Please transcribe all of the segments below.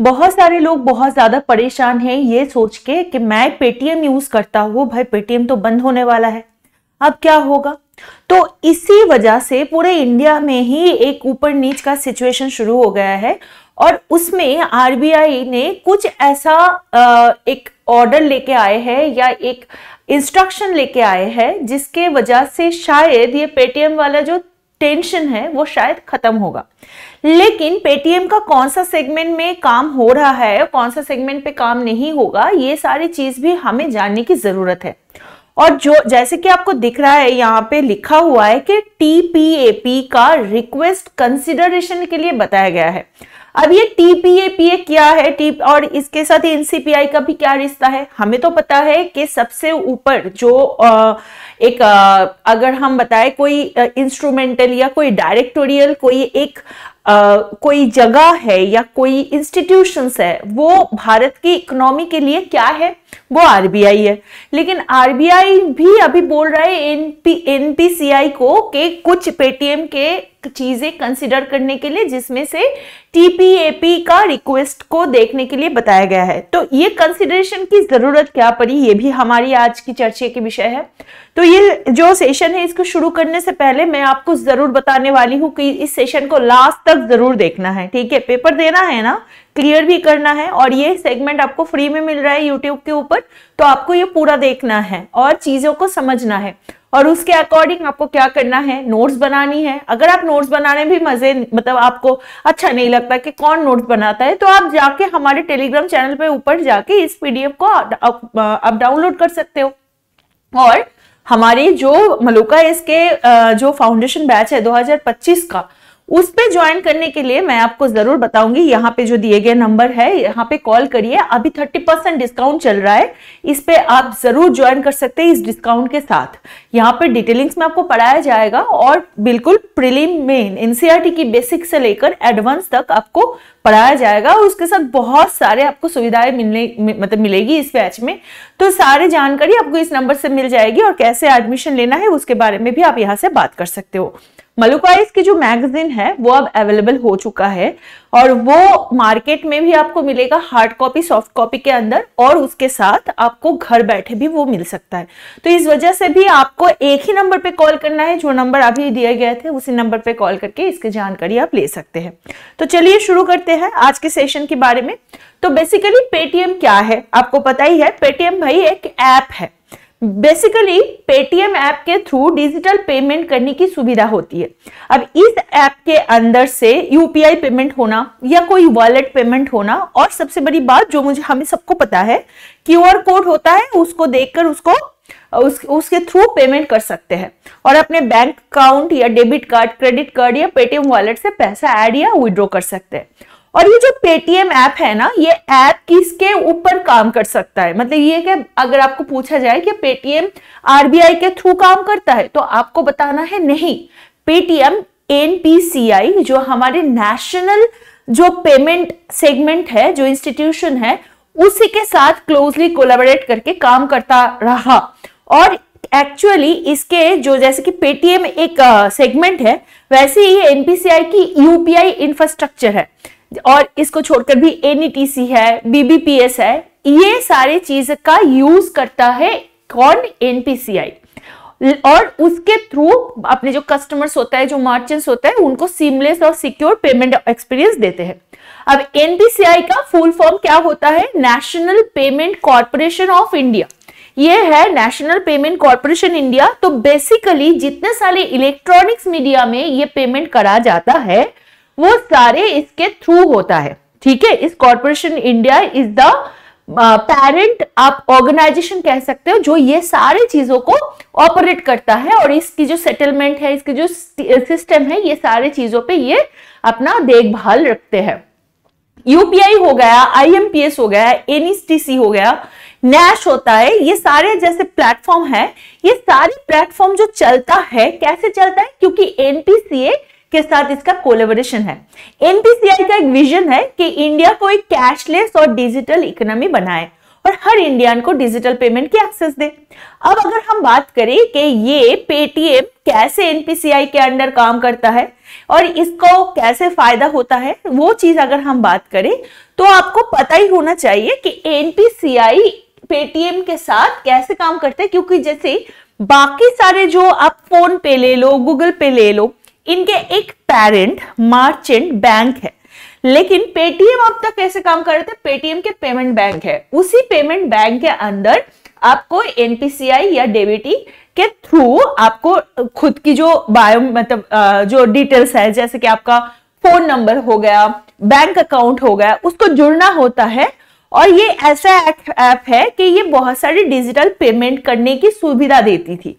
बहुत सारे लोग बहुत ज्यादा परेशान हैं ये सोच के कि मैं पेटीएम यूज करता हूँ भाई पेटीएम तो बंद होने वाला है अब क्या होगा तो इसी वजह से पूरे इंडिया में ही एक ऊपर नीच का सिचुएशन शुरू हो गया है और उसमें आरबीआई ने कुछ ऐसा एक ऑर्डर लेके आए हैं या एक इंस्ट्रक्शन लेके आए हैं जिसके वजह से शायद ये पेटीएम वाला जो टेंशन है वो शायद खत्म होगा लेकिन पेटीएम का कौन सा सेगमेंट में काम हो रहा है कौन सा सेगमेंट पे काम नहीं होगा ये सारी चीज भी हमें जानने की जरूरत है और जो जैसे कि आपको दिख रहा है यहाँ पे लिखा हुआ है कि टीपीएपी का रिक्वेस्ट कंसिडरेशन के लिए बताया गया है अब ये टीपीएपीए क्या है टीप और इसके साथ एनसीपीआई का भी क्या रिश्ता है हमें तो पता है कि सबसे ऊपर जो एक अगर हम बताएं कोई इंस्ट्रूमेंटल या कोई डायरेक्टोरियल कोई एक Uh, कोई जगह है या कोई इंस्टीट्यूशंस है वो भारत की इकोनॉमी के लिए क्या है वो आरबीआई है लेकिन आरबीआई भी अभी बोल रहा है एनपी एनपीसीआई को कि कुछ पेटीएम के चीज़ें कंसिडर करने के लिए जिसमें से टीपीएपी का रिक्वेस्ट को देखने के लिए बताया गया है तो ये कंसिडरेशन की ज़रूरत क्या पड़ी ये भी हमारी आज की चर्चा के विषय है तो ये जो सेशन है इसको शुरू करने से पहले मैं आपको ज़रूर बताने वाली हूँ कि इस सेशन को लास्ट तक ज़रूर देखना है ठीक है पेपर देना है ना क्लियर भी करना है और ये सेगमेंट आपको फ्री में मिल रहा है यूट्यूब के ऊपर तो आपको ये पूरा देखना है और चीज़ों को समझना है और उसके अकॉर्डिंग आपको क्या करना है नोट्स बनानी है अगर आप नोट्स बनाने भी मजे मतलब आपको अच्छा नहीं लगता कि कौन नोट्स बनाता है तो आप जाके हमारे टेलीग्राम चैनल पे ऊपर जाके इस पीडीएफ को आप डाउनलोड कर सकते हो और हमारी जो मलुका इसके जो फाउंडेशन बैच है 2025 का उस पे ज्वाइन करने के लिए मैं आपको जरूर बताऊंगी यहाँ पे जो दिए गए नंबर है यहाँ पे कॉल करिए अभी 30 परसेंट डिस्काउंट चल रहा है इस पे आप जरूर ज्वाइन कर सकते हैं इस डिस्काउंट के साथ यहाँ पे डिटेलिंग्स में आपको पढ़ाया जाएगा और बिल्कुल प्रिलिम मेन एनसीईआरटी की बेसिक से लेकर एडवांस तक आपको पढ़ाया जाएगा और उसके साथ बहुत सारे आपको सुविधाएं मिलने मतलब मिलेगी इस बैच में तो सारी जानकारी आपको इस नंबर से मिल जाएगी और कैसे एडमिशन लेना है उसके बारे में भी आप यहाँ से बात कर सकते हो मलुकाइज की जो मैगजीन है वो अब अवेलेबल हो चुका है और वो मार्केट में भी आपको मिलेगा हार्ड कॉपी सॉफ्ट कॉपी के अंदर और उसके साथ आपको घर बैठे भी वो मिल सकता है तो इस वजह से भी आपको एक ही नंबर पे कॉल करना है जो नंबर अभी दिए गए थे उसी नंबर पे कॉल करके इसकी जानकारी आप ले सकते हैं तो चलिए शुरू करते हैं आज के सेशन के बारे में तो बेसिकली पेटीएम क्या है आपको पता ही है पेटीएम भाई एक ऐप है बेसिकली पेटीएम ऐप के थ्रू डिजिटल पेमेंट करने की सुविधा होती है अब इस ऐप के अंदर से यूपीआई पेमेंट होना या कोई वॉलेट पेमेंट होना और सबसे बड़ी बात जो मुझे हमें सबको पता है क्यू कोड होता है उसको देखकर उसको उस, उसके थ्रू पेमेंट कर सकते हैं और अपने बैंक अकाउंट या डेबिट कार्ड क्रेडिट कार्ड या पेटीएम वॉलेट से पैसा ऐड या विड्रॉ कर सकते हैं और ये जो पेटीएम ऐप है ना ये ऐप किसके ऊपर काम कर सकता है मतलब ये कि अगर आपको पूछा जाए कि पेटीएम आरबीआई के थ्रू काम करता है तो आपको बताना है नहीं पेटीएम एनपीसीआई जो हमारे नेशनल जो पेमेंट सेगमेंट है जो इंस्टीट्यूशन है उसी के साथ क्लोजली कोलाबोरेट करके काम करता रहा और एक्चुअली इसके जो जैसे कि पेटीएम एक सेगमेंट है वैसे ही एनपीसीआई की यूपीआई इंफ्रास्ट्रक्चर है और इसको छोड़कर भी एनईटीसी e है बीबीपीएस है ये सारे चीज का यूज करता है कौन एनपीसीआई और उसके थ्रू अपने जो कस्टमर्स होता है जो मार्चेंट्स होता है उनको सीमलेस और सिक्योर पेमेंट एक्सपीरियंस देते हैं अब एनपीसीआई का फुल फॉर्म क्या होता है National Payment Corporation of India ये है नेशनल पेमेंट कॉरपोरेशन इंडिया तो बेसिकली जितने सारे इलेक्ट्रॉनिक्स मीडिया में ये पेमेंट करा जाता है वो सारे इसके थ्रू होता है ठीक है इस corporation India is the parent आप ऑर्गेनाइजेशन कह सकते हो जो ये सारे चीजों को ऑपरेट करता है और इसकी जो सेटलमेंट है इसकी जो सिस्टम है ये सारे चीजों पे ये अपना देखभाल रखते हैं यूपीआई हो गया आईएमपीएस हो गया एनईटीसी e हो गया नैश होता है ये सारे जैसे प्लेटफॉर्म है ये सारे प्लेटफॉर्म जो चलता है कैसे चलता है क्योंकि एनपीसीए के साथ इसका कोलेबोरेशन है एनपीसीआई का एक विजन है कि इंडिया को एक कैशलेस और डिजिटल इकोनॉमी बनाए और हर इंडियन को डिजिटल पेमेंट की एक्सेस दे अब अगर हम बात करें कि ये पेटीएम कैसे एनपीसीआई के अंडर काम करता है और इसको कैसे फायदा होता है वो चीज अगर हम बात करें तो आपको पता ही होना चाहिए कि एनपीसीआई पेटीएम के साथ कैसे काम करते हैं क्योंकि जैसे बाकी सारे जो आप फोन पे ले लो गूगल पे ले लो इनके एक पेरेंट मार्चेंट बैंक है लेकिन पेटीएम अब तक कैसे काम कर रहे थे पेटीएम के पेमेंट बैंक है उसी पेमेंट बैंक के अंदर आपको एनपीसीआई या डेबिटी के थ्रू आपको खुद की जो बायो मतलब जो डिटेल्स है जैसे कि आपका फोन नंबर हो गया बैंक अकाउंट हो गया उसको जुड़ना होता है और ये ऐसा ऐप है कि ये बहुत सारी डिजिटल पेमेंट करने की सुविधा देती थी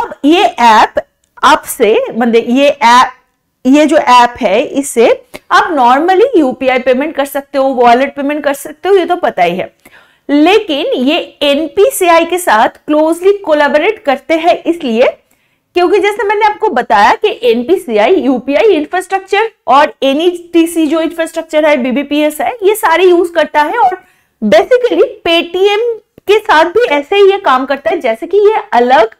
अब ये ऐप अब से मतलब ये ऐप ये जो ऐप है इससे आप नॉर्मली यूपीआई पेमेंट कर सकते हो वॉलेट पेमेंट कर सकते हो ये तो पता ही है लेकिन ये एनपीसीआई के साथ क्लोजली कोलाबोरेट करते हैं इसलिए क्योंकि जैसे मैंने आपको बताया कि एनपीसीआई यूपीआई इंफ्रास्ट्रक्चर और एनईटीसी e जो इंफ्रास्ट्रक्चर है बीबीपीएस है ये सारे यूज करता है और बेसिकली पेटीएम के साथ भी ऐसे ही ये काम करता है जैसे कि ये अलग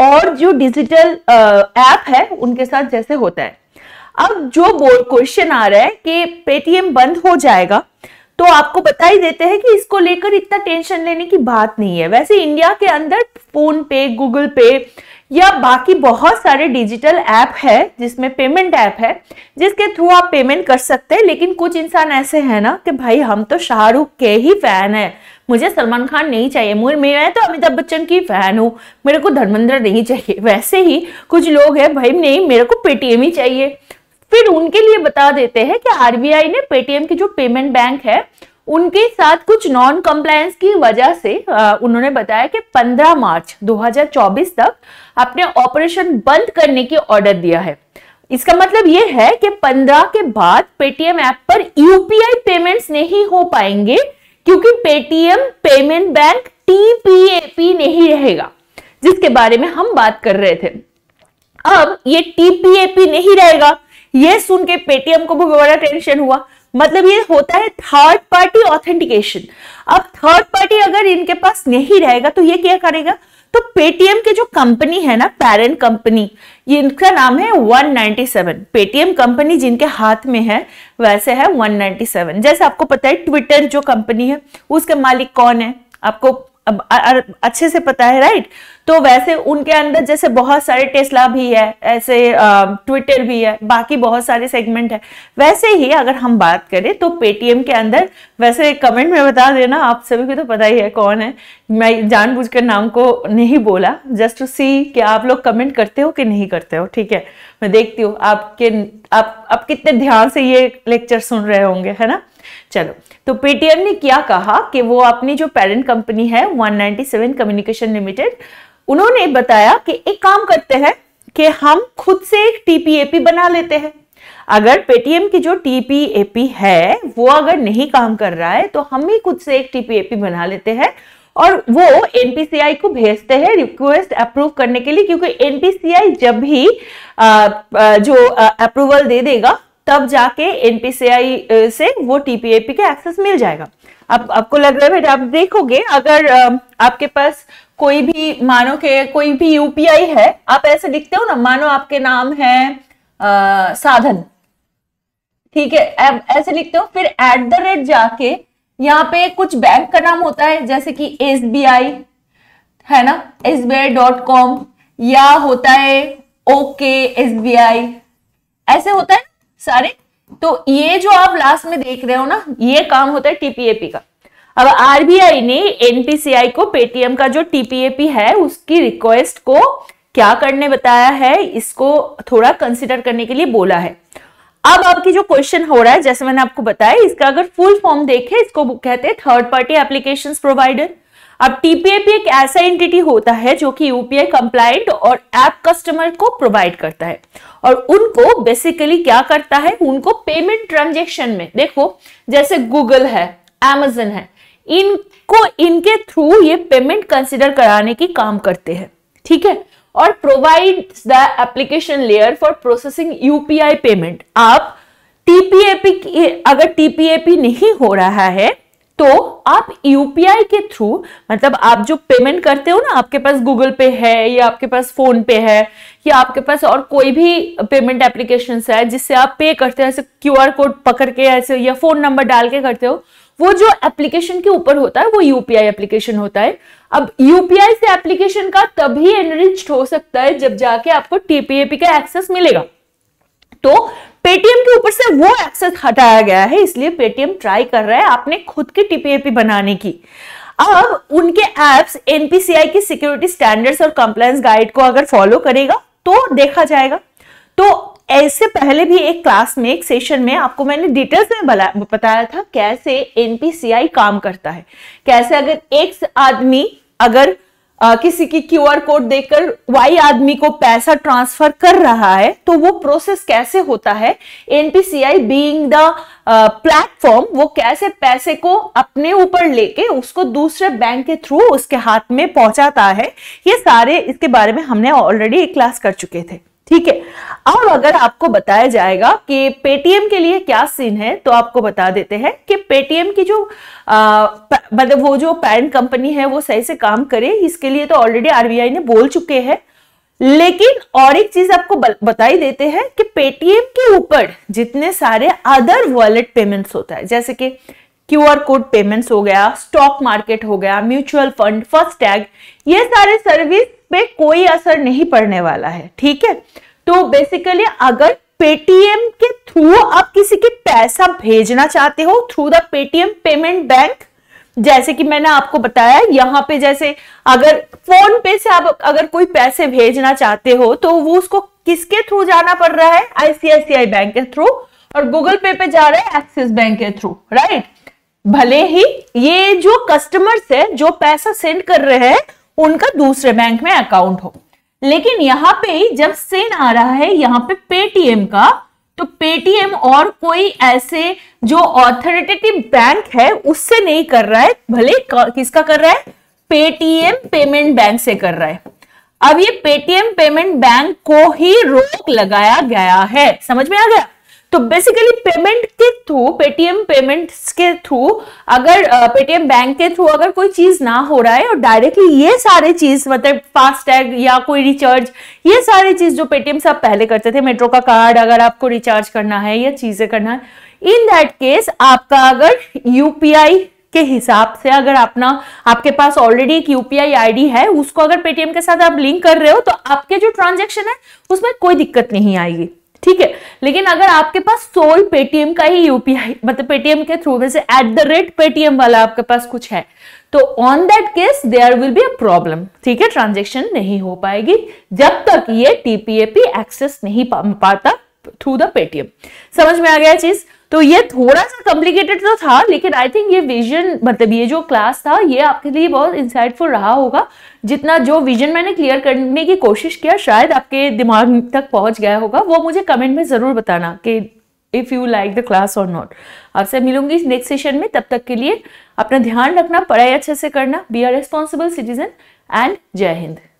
और जो डिजिटल ऐप uh, है उनके साथ जैसे होता है अब जो क्वेश्चन आ रहा है कि पेटीएम बंद हो जाएगा तो आपको बता ही देते हैं कि इसको लेकर इतना टेंशन लेने की बात नहीं है वैसे इंडिया के अंदर फोन पे गूगल पे या बाकी बहुत सारे डिजिटल ऐप है जिसमें पेमेंट ऐप है जिसके थ्रू आप पेमेंट कर सकते हैं लेकिन कुछ इंसान ऐसे हैं ना कि भाई हम तो शाहरुख के ही फैन है मुझे सलमान खान नहीं चाहिए मैं तो अमिताभ बच्चन की फैन हूँ मेरे को धर्मेंद्र नहीं चाहिए वैसे ही कुछ लोग हैं भाई नहीं मेरे को पेटीएम ही चाहिए फिर उनके लिए बता देते हैं कि आरबीआई ने पेटीएम की जो पेमेंट बैंक है उनके साथ कुछ नॉन कंप्लायंस की वजह से आ, उन्होंने बताया कि 15 मार्च 2024 तक अपने ऑपरेशन बंद करने की ऑर्डर दिया है इसका मतलब यह है कि 15 के बाद पेटीएम ऐप पर यूपीआई पेमेंट्स नहीं हो पाएंगे क्योंकि पेटीएम पेमेंट बैंक टीपीएपी नहीं रहेगा जिसके बारे में हम बात कर रहे थे अब ये टीपीएपी नहीं रहेगा ये सुन के पेटीएम को भी बड़ा टेंशन हुआ मतलब ये होता है थर्ड पार्टी ऑथेंटिकेशन अब थर्ड पार्टी अगर इनके पास नहीं रहेगा तो ये क्या करेगा तो पेटीएम की जो कंपनी है ना पेरेंट कंपनी इनका नाम है 197 पेटीएम कंपनी जिनके हाथ में है वैसे है 197 जैसे आपको पता है ट्विटर जो कंपनी है उसके मालिक कौन है आपको अच्छे से पता है राइट तो वैसे उनके अंदर जैसे बहुत सारे टेस्ला भी है ऐसे ट्विटर भी है बाकी बहुत सारे सेगमेंट है वैसे ही अगर हम बात करें तो पेटीएम के अंदर वैसे कमेंट में बता देना आप सभी को तो पता ही है कौन है मैं जानबूझकर नाम को नहीं बोला जस्ट टू सी कि आप लोग कमेंट करते हो कि नहीं करते हो ठीक है मैं देखती हूँ आपके आप आप कितने ध्यान से ये लेक्चर सुन रहे होंगे है ना चलो तो पेटीएम ने क्या कहा कि वो अपनी जो पेरेंट कंपनी है 197 कम्युनिकेशन लिमिटेड उन्होंने बताया कि एक काम करते हैं कि हम खुद से एक टीपीएपी बना लेते हैं अगर पेटीएम की जो टीपीएपी है वो अगर नहीं काम कर रहा है तो हम ही खुद से एक टीपीएपी बना लेते हैं और वो एनपीसीआई को भेजते हैं रिक्वेस्ट अप्रूव करने के लिए क्योंकि एनपीसीआई जब भी आ, जो अप्रूवल दे देगा तब जाके एनपीसीआई से वो टीपीएपी का एक्सेस मिल जाएगा अब आपको लग रहा है बेटा आप देखोगे अगर आपके पास कोई भी मानो के कोई भी यूपीआई है आप ऐसे लिखते हो ना मानो आपके नाम है आ, साधन ठीक है ऐसे लिखते हो फिर एट द रेट जाके यहाँ पे कुछ बैंक का नाम होता है जैसे कि एस है ना एस या होता है ओके एस ऐसे होता है सारे तो ये जो आप लास्ट में देख रहे हो ना ये काम होता है टीपीएपी का अब आरबीआई ने एनपीसीआई को पेटीएम का जो टीपीएपी है उसकी रिक्वेस्ट को क्या करने बताया है इसको थोड़ा कंसिडर करने के लिए बोला है अब आपकी जो क्वेश्चन हो रहा है जैसे मैंने आपको बताया इसका अगर फुल फॉर्म देखे इसको कहते हैं थर्ड पार्टी एप्लीकेशन प्रोवाइडर अब टीपीएपी एक ऐसा एंटिटी होता है जो कि यूपीआई कंप्लाइंट और ऐप कस्टमर को प्रोवाइड करता है और उनको बेसिकली क्या करता है उनको पेमेंट ट्रांजेक्शन में देखो जैसे गूगल है एमेजन है इनको इनके थ्रू ये पेमेंट कंसिडर कराने की काम करते हैं ठीक है और provide the application layer for processing UPI payment आप टीपीएपी अगर टीपीएपी नहीं हो रहा है तो आप यूपीआई के थ्रू मतलब आप जो पेमेंट करते हो ना आपके पास गूगल पे है या आपके पास फोन पे है या आपके पास और कोई भी पेमेंट एप्लीकेशन है जिससे आप पे करते हो ऐसे क्यू कोड पकड़ के ऐसे या फोन नंबर डाल के करते हो वो जो एप्लीकेशन के ऊपर होता है वो यूपीआई एप्लीकेशन होता है अब यूपीआई से एप्लीकेशन का तभी एनरिच्ड हो सकता है जब जाके आपको टीपीएपी का एक्सेस मिलेगा तो पेटीएम के ऊपर से वो एक्सेस हटाया गया है इसलिए पेटीएम ट्राई कर रहा है आपने खुद की टीपीएपी बनाने की अब उनके एप्स एनपीसीआई की सिक्योरिटी स्टैंडर्ड्स और कंप्लायंस गाइड को अगर फॉलो करेगा तो देखा जाएगा तो ऐसे पहले भी एक क्लास में एक सेशन में आपको मैंने डिटेल्स में बताया था कैसे एनपीसीआई काम करता है कैसे अगर एक आदमी अगर आ, किसी की आर कोड देकर वाई आदमी को पैसा ट्रांसफर कर रहा है तो वो प्रोसेस कैसे होता है एनपीसीआई बीइंग द प्लेटफॉर्म वो कैसे पैसे को अपने ऊपर लेके उसको दूसरे बैंक के थ्रू उसके हाथ में पहुंचाता है ये सारे इसके बारे में हमने ऑलरेडी एक क्लास कर चुके थे ठीक है अब अगर आपको बताया जाएगा कि पेटीएम के लिए क्या सीन है तो आपको बता देते हैं कि पेटीएम की जो मतलब वो जो पैरेंट कंपनी है वो सही से काम करे इसके लिए तो ऑलरेडी आरबीआई ने बोल चुके हैं लेकिन और एक चीज आपको बताई देते हैं कि पेटीएम के ऊपर जितने सारे अदर वॉलेट पेमेंट्स होता है जैसे कि क्यूआर कोड पेमेंट्स हो गया स्टॉक मार्केट हो गया म्यूचुअल फंड फर्स्ट टैग ये सारे सर्विस पे कोई असर नहीं पड़ने वाला है ठीक है तो बेसिकली अगर पेटीएम के थ्रू आप किसी के पैसा भेजना चाहते हो through the Paytm payment bank जैसे कि मैंने आपको बताया यहाँ पे जैसे अगर फोन पे से आप अगर कोई पैसे भेजना चाहते हो तो वो उसको किसके थ्रू जाना पड़ रहा है आईसीआईसीआई बैंक के थ्रू और गूगल पे पे जा रहा है एक्सिस बैंक के थ्रू राइट भले ही ये जो कस्टमर्स है जो पैसा सेंड कर रहे हैं उनका दूसरे बैंक में अकाउंट हो लेकिन यहाँ पे जब सेन आ रहा है यहाँ पे पेटीएम का तो पेटीएम और कोई ऐसे जो ऑथोरिटेटिव बैंक है उससे नहीं कर रहा है भले किसका कर रहा है पेटीएम पेमेंट बैंक से कर रहा है अब ये पेटीएम पेमेंट बैंक को ही रोक लगाया गया है समझ में आ गया तो बेसिकली पेमेंट के थ्रू पेटीएम पेमेंट के थ्रू अगर पेटीएम बैंक के थ्रू अगर कोई चीज ना हो रहा है और डायरेक्टली ये सारे चीज मतलब फास्टैग या कोई रिचार्ज ये सारे चीज जो पेटीएम से आप पहले करते थे मेट्रो का कार्ड अगर आपको रिचार्ज करना है या चीजें करना है इन दैट केस आपका अगर यूपीआई के हिसाब से अगर अपना आपके पास ऑलरेडी एक यूपीआई आईडी है उसको अगर पेटीएम के साथ आप लिंक कर रहे हो तो आपके जो ट्रांजेक्शन है उसमें कोई दिक्कत नहीं आएगी ठीक है लेकिन अगर आपके पास सोल पेटीएम का ही यूपीआई मतलब पेटीएम के थ्रू में से एट द रेट पेटीएम वाला आपके पास कुछ है तो on that case there will be a problem ठीक है ट्रांजेक्शन नहीं हो पाएगी जब तक ये टीपीएपी एक्सेस नहीं पा, पाता थ्रू द पेटीएम समझ में आ गया चीज तो ये थोड़ा सा कॉम्प्लिकेटेड तो था लेकिन आई थिंक ये विजन मतलब ये जो क्लास था ये आपके लिए बहुत इंसाइटफुल रहा होगा जितना जो विजन मैंने क्लियर करने की कोशिश किया शायद आपके दिमाग तक पहुंच गया होगा वो मुझे कमेंट में ज़रूर बताना कि if you like the class और नॉट आपसे मिलूंगी नेक्स्ट सेशन में तब तक के लिए अपना ध्यान रखना पढ़ाई अच्छे से करना be a responsible citizen and जय हिंद